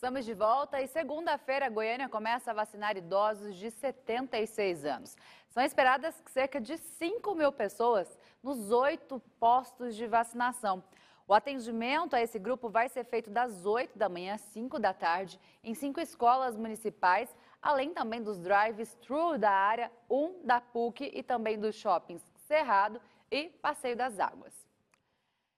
Estamos de volta e segunda-feira Goiânia começa a vacinar idosos de 76 anos. São esperadas cerca de 5 mil pessoas nos oito postos de vacinação. O atendimento a esse grupo vai ser feito das 8 da manhã às 5 da tarde em cinco escolas municipais, além também dos drives through da área 1 da PUC e também dos shoppings Cerrado e Passeio das Águas.